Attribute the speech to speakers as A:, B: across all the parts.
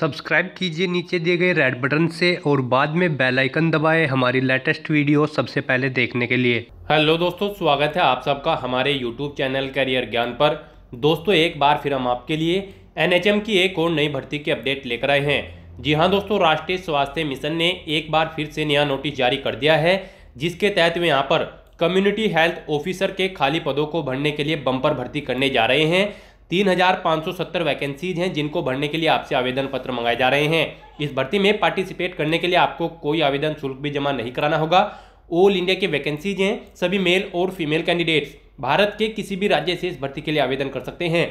A: subscribe कीजिए नीचे दिए गए रेड बटन से और बाद में बेल आइकन दबाएं हमारी लेटेस्ट वीडियो सबसे पहले देखने के लिए हेलो दोस्तों स्वागत है आप सबका हमारे यूट्यूब चैनल करियर ज्ञान पर दोस्तों एक बार फिर हम आपके लिए एनएचएम की एक और नई भर्ती की अपडेट लेकर आए हैं जी हाँ दोस्तों राष्ट्रीय स्वास्थ्य मिशन ने एक बार फिर से नया नोटिस जारी कर दिया है जिसके तहत वे यहाँ पर कम्युनिटी हेल्थ ऑफिसर के खाली पदों को भरने के लिए बम्पर भर्ती करने जा रहे हैं तीन हज़ार पाँच सौ सत्तर वैकेंसीज हैं जिनको भरने के लिए आपसे आवेदन पत्र मंगाए जा रहे हैं इस भर्ती में पार्टिसिपेट करने के लिए आपको कोई आवेदन शुल्क भी जमा नहीं कराना होगा ऑल इंडिया के वैकेंसीज हैं सभी मेल और फीमेल कैंडिडेट्स भारत के किसी भी राज्य से इस भर्ती के लिए आवेदन कर सकते हैं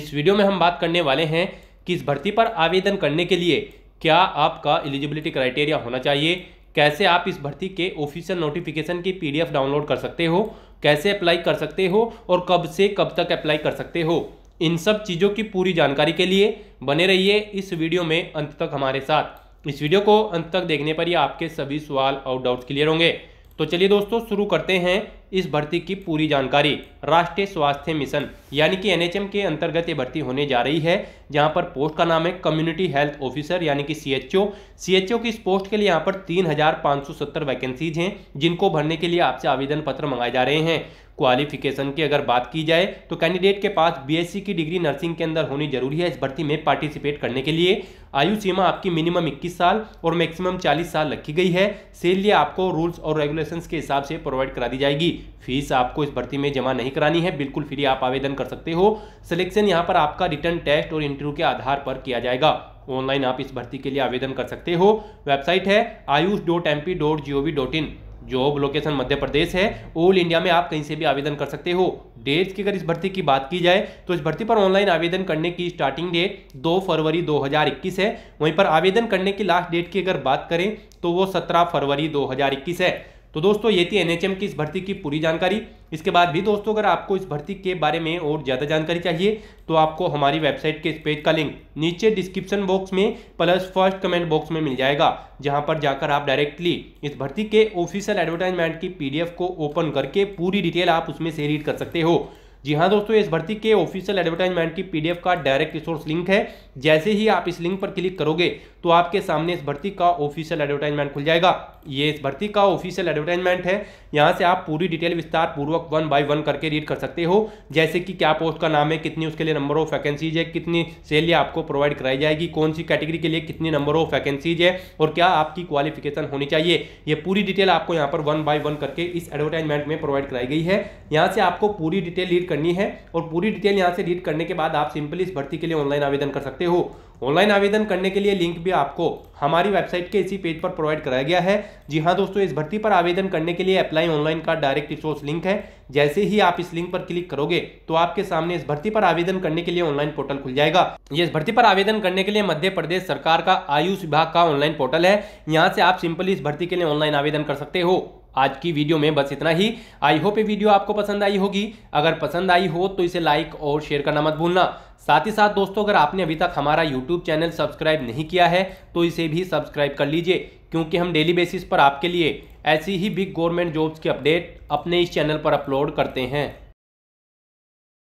A: इस वीडियो में हम बात करने वाले हैं कि इस भर्ती पर आवेदन करने के लिए क्या आपका एलिजिबिलिटी क्राइटेरिया होना चाहिए कैसे आप इस भर्ती के ऑफिशियल नोटिफिकेशन की पीडीएफ डाउनलोड कर सकते हो कैसे अप्लाई कर सकते हो और कब से कब तक अप्लाई कर सकते हो इन सब चीज़ों की पूरी जानकारी के लिए बने रहिए इस वीडियो में अंत तक हमारे साथ इस वीडियो को अंत तक देखने पर ही आपके सभी सवाल और डाउट्स क्लियर होंगे तो चलिए दोस्तों शुरू करते हैं इस भर्ती की पूरी जानकारी राष्ट्रीय स्वास्थ्य मिशन यानी कि एनएचएम के अंतर्गत ये भर्ती होने जा रही है जहां पर पोस्ट का नाम है कम्युनिटी हेल्थ ऑफिसर यानी कि सीएचओ सीएचओ की इस पोस्ट के लिए यहां पर 3570 वैकेंसीज हैं जिनको भरने के लिए आपसे आवेदन पत्र मंगाए जा रहे हैं क्वालिफिकेशन की अगर बात की जाए तो कैंडिडेट के पास बीएससी की डिग्री नर्सिंग के अंदर होनी जरूरी है इस भर्ती में पार्टिसिपेट करने के लिए आयु सीमा आपकी मिनिमम 21 साल और मैक्सिमम 40 साल रखी गई है सेल आपको रूल्स और रेगुलेशंस के हिसाब से प्रोवाइड करा दी जाएगी फीस आपको इस भर्ती में जमा नहीं करानी है बिल्कुल फ्री आप आवेदन कर सकते हो सिलेक्शन यहाँ पर आपका रिटर्न टेस्ट और इंटरव्यू के आधार पर किया जाएगा ऑनलाइन आप इस भर्ती के लिए आवेदन कर सकते हो वेबसाइट है Ayush dot M P dot G O V dot in job location Madhya Pradesh है ऑल इंडिया में आप कहीं से भी आवेदन कर सकते हो डेट्स की अगर इस भर्ती की बात की जाए तो इस भर्ती पर ऑनलाइन आवेदन करने की स्टार्टिंग डेट 2 फरवरी 2021 है वहीं पर आवेदन करने की लास्ट डेट की अगर बात करें तो वो 17 फरवरी 2021 है तो दोस्तों ये थी एनएचएम की इस भर्ती की पूरी जानकारी इसके बाद भी दोस्तों अगर आपको इस भर्ती के बारे में और ज़्यादा जानकारी चाहिए तो आपको हमारी वेबसाइट के इस पेज का लिंक नीचे डिस्क्रिप्शन बॉक्स में प्लस फर्स्ट कमेंट बॉक्स में मिल जाएगा जहां पर जाकर आप डायरेक्टली इस भर्ती के ऑफिशियल एडवर्टाइजमेंट की पी को ओपन करके पूरी डिटेल आप उसमें से रीड कर सकते हो जी हाँ दोस्तों इस भर्ती के ऑफिशियल एडवर्टाइजमेंट की पीडीएफ का डायरेक्ट रिसोर्स लिंक है जैसे ही आप इस लिंक पर क्लिक करोगे तो आपके सामने इस भर्ती का ऑफिशियल एडवर्टाइजमेंट खुल जाएगा ये इस भर्ती का ऑफिशियल एडवर्टाइजमेंट है यहाँ से आप पूरी डिटेल विस्तार पूर्वक वन बाय वन करके रीड कर सकते हो जैसे कि क्या पोस्ट का नाम है कितनी उसके लिए नंबर ऑफ वैकेंसीज है कितनी सैलरी आपको प्रोवाइड कराई जाएगी कौन सी कैटेगरी के लिए कितनी नंबर ऑफ वैकेंसीज है और क्या आपकी क्वालिफिकेशन होनी चाहिए ये पूरी डिटेल आपको यहाँ पर वन बाय वन करके इस एडवर्टाइजमेंट में प्रोवाइड कराई गई है यहाँ से आपको पूरी डिटेल रीड करनी है और पूरी डिटेल यहाँ से रीड करने के बाद आप सिंपली इस भर्ती के लिए ऑनलाइन आवेदन कर सकते हो ऑनलाइन आवेदन करने के लिए लिंक भी आपको हमारी वेबसाइट के इसी पेज पर प्रोवाइड कराया गया है जी हाँ दोस्तों इस भर्ती पर आवेदन करने के लिए अप्लाई ऑनलाइन का डायरेक्ट रिसोर्स लिंक है जैसे ही आप इस लिंक पर क्लिक करोगे तो आपके सामने इस भर्ती पर आवेदन करने के लिए ऑनलाइन पोर्टल खुल जाएगा ये इस भर्ती पर आवेदन करने के लिए मध्य प्रदेश सरकार का आयुष विभाग का ऑनलाइन पोर्टल है यहाँ से आप सिंपली इस भर्ती के लिए ऑनलाइन आवेदन कर सकते हो आज की वीडियो में बस इतना ही आई होप ये वीडियो आपको पसंद आई होगी अगर पसंद आई हो तो इसे लाइक और शेयर करना मत भूलना साथ ही साथ दोस्तों अगर आपने अभी तक हमारा यूट्यूब चैनल सब्सक्राइब नहीं किया है तो इसे भी सब्सक्राइब कर लीजिए क्योंकि हम डेली बेसिस पर आपके लिए ऐसी ही बिग गवर्नमेंट जॉब्स की अपडेट अपने इस चैनल पर अपलोड करते हैं